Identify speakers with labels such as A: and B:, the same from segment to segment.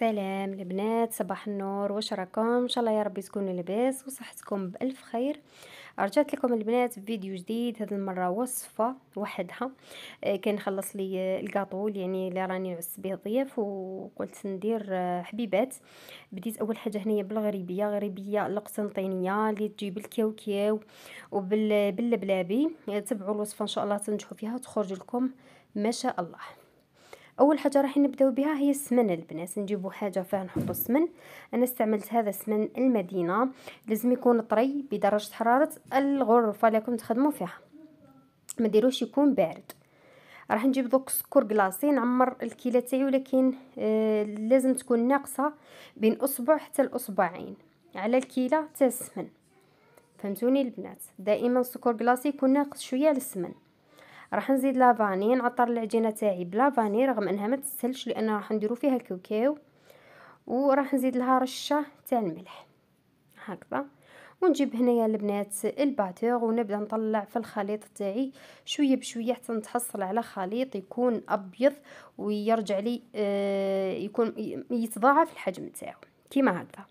A: سلام البنات صباح النور واش راكم ان شاء الله يا ربي تكونوا لاباس وصحتكم بالف خير آه، رجعت لكم البنات بفيديو جديد هذه المره وصفه وحدها آه، كنخلص لي آه، الكاطو يعني اللي راني عس به الضياف وقلت ندير حبيبات بديت اول حاجه هنايا بالغريبيه غريبيه القسنطينيه اللي تجي بالكاوكاو وباللبلابي تبعوا الوصفه ان شاء الله تنجحوا فيها تخرج لكم ما شاء الله اول حاجه راح نبداو بها هي السمن البنات نجيبو حاجه فيها نحطو السمن انا استعملت هذا سمن المدينه لازم يكون طري بدرجه حراره الغرفه اللي راكم تخدموا فيها ما ديروش يكون بارد راح نجيب دوك سكر كلاصي نعمر الكيله تاعي ولكن آه لازم تكون ناقصه بين اصبع حتى الاصبعين على الكيله تاع السمن فهمتوني البنات دائما السكر كلاصي يكون ناقص شويه على السمن راح نزيد لافاني نعطر العجينه تاعي بلافاني رغم انها ما تسهلش لان راح نديرو فيها الكوكاو وراح نزيد لها رشه تاع الملح هكذا ونجيب هنايا البنات الباتور ونبدا نطلع في الخليط تاعي شويه بشويه حتى نتحصل على خليط يكون ابيض ويرجع لي آه، يكون يتضاعف الحجم تاعو كيما هكذا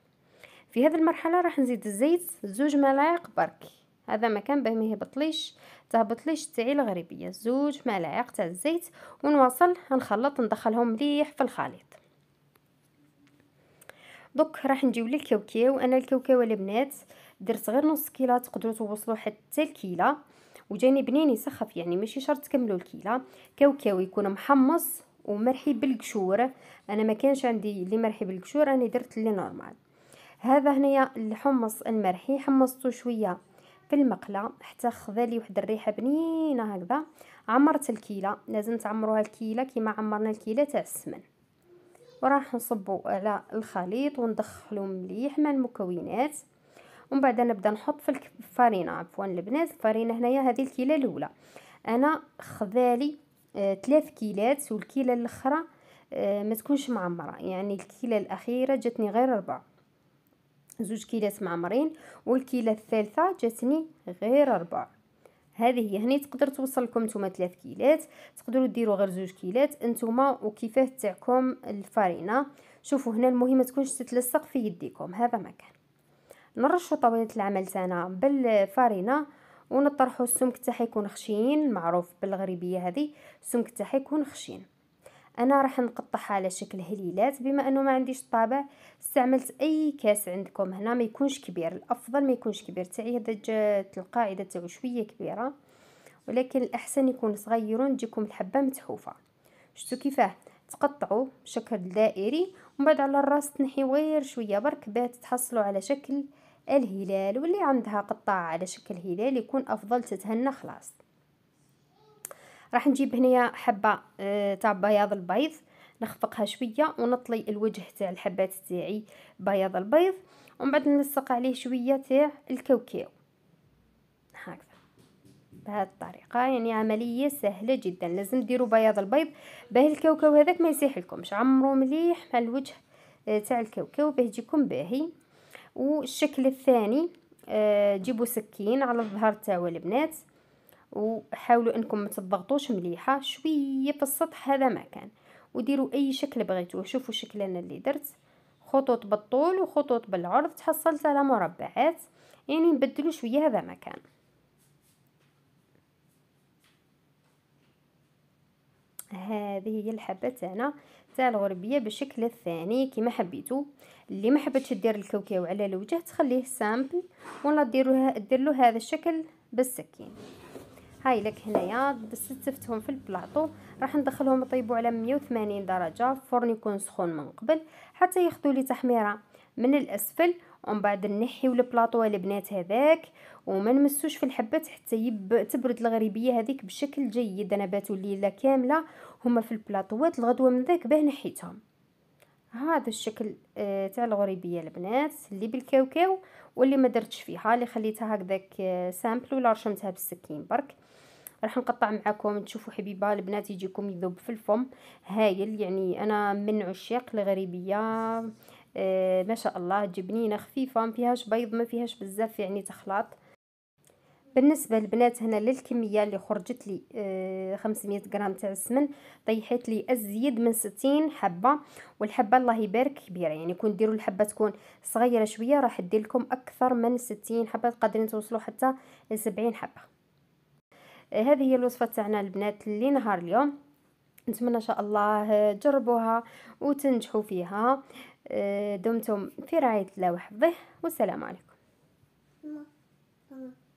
A: في هذه المرحله راح نزيد الزيت زوج ملاعق برك هذا مكان باه ما يهبطليش تهبطليش تاعي الغربيه زوج ملاعق تاع الزيت ونواصل نخلط ندخلهم مليح في الخليط دوك راح نجيو للكاوكاو انا الكاوكاو البنات درت غير نص كيله تقدروا توصلوا حتى الكيله وجاني بنين يسخف يعني ماشي شرط تكملوا الكيله كاوكاو يكون محمص ومرحي بالقشور انا ما كانش عندي اللي مرحي بالقشور انا درت اللي نورمال هذا هنايا الحمص المرحي حمصته شويه في المقله حتى خذا لي واحد الريحه بنينه هكذا عمرت الكيله لازم تعمروها الكيله كيما عمرنا الكيله تاع السمن وراح نصبو على الخليط وندخلو مليح مع المكونات ومن بعد نبدا نحط في الفرينه عفوا البنات الفرينه هنايا هذه الكيله الاولى انا خذالي آه ثلاث كيلات والكيله الاخرى آه ما تكونش معمره يعني الكيله الاخيره جاتني غير اربعه زوج كيلات معمرين والكيلة الثالثة جاتني غير ربع هذه هي هني تقدر توصل لكم نتوما 3 كيلات تقدروا ديروا غير زوج كيلات نتوما وكيفاه تاعكم الفارينه شوفوا هنا المهم تكونش تتلصق في يديكم هذا ما كان نرشوا طاوله العمل تاعنا بالفارينه ونطرحوا السمك تاعها يكون خشين معروف بالغربيه هذه السمك تاعها يكون خشين انا راح نقطعها على شكل هليلات بما انه ما عنديش طابع استعملت اي كاس عندكم هنا ما يكونش كبير الافضل ما يكونش كبير تاعي هذا جات القاعده تاعو شويه كبيره ولكن الاحسن يكون صغير تجيكم الحبه متحوفه شفتوا كيفاه تقطعوا بشكل دائري ومن بعد على الراس تنحي غير شويه برك باه تحصلوا على شكل الهلال واللي عندها قطاع على شكل هلال يكون افضل تتهنى خلاص راح نجيب هنايا حبه آه، تاع بياض البيض نخفقها شويه ونطلي الوجه تاع الحبات تاعي بياض البيض ومن بعد نلصق عليه شويه تاع الكاوكاو هكذا بهذه الطريقه يعني عمليه سهله جدا لازم ديروا بياض البيض باه الكاوكاو هذاك ما يسيح لكمش عمرو مليح مع الوجه آه، تاع الكاوكاو باه يجيكم باهي والشكل الثاني آه، جيبوا سكين على الظهر تاع البنات وحاولوا انكم ما تضغطوش مليحه شويه في السطح هذا ما كان وديروا اي شكل بغيتوه شوفوا الشكل انا اللي درت خطوط بالطول وخطوط بالعرض تحصلت على مربعات يعني نبدلو شويه هذا ما كان هذه هي الحبه تاعنا تاع الغربيه بالشكل الثاني كما حبيتو اللي ما حبتش دير الكوكاو على الوجه تخليه سامبل ولا ديروها دير له هذا الشكل بالسكين هاي لك هنايا ستفتهم في البلاطو راح ندخلهم يطيبوا على 180 درجه الفرن يكون سخون من قبل حتى ياخذوا لي تحميره من الاسفل ومن بعد نحيو البلاطو البنات هذاك وما نمسوش في الحبات حتى يب تبرد الغريبيه هذيك بشكل جيد انا باتوا الليله كامله هما في البلاطوات الغدوه من ذاك باه نحيتهم هذا الشكل آه، تاع الغريبيه البنات اللي بالكاوكاو واللي ما درتش فيها اللي خليتها هكذاك آه، سامبل ولا رشمتها بالسكين برك راح نقطع معكم تشوفوا حبيبه البنات يجيكم يذوب في الفم هايل يعني انا من عشاق الغريبيه آه ما شاء الله تجي بنينه خفيفه ما فيهاش بيض ما فيهاش بزاف يعني تخلاط بالنسبه للبنات هنا للكميه اللي خرجت لي 500 آه، غرام تاع السمن طيحت لي ازيد من 60 حبه والحبه الله يبارك كبيره يعني كون ديروا الحبه تكون صغيره شويه راح دير لكم اكثر من 60 حبه قادرين توصلوا حتى ل 70 حبه آه، هذه هي الوصفه تاعنا البنات لنهار اليوم نتمنى ان شاء الله آه، تجربوها وتنجحوا فيها دمتم في رعايه الله وحفظه والسلام عليكم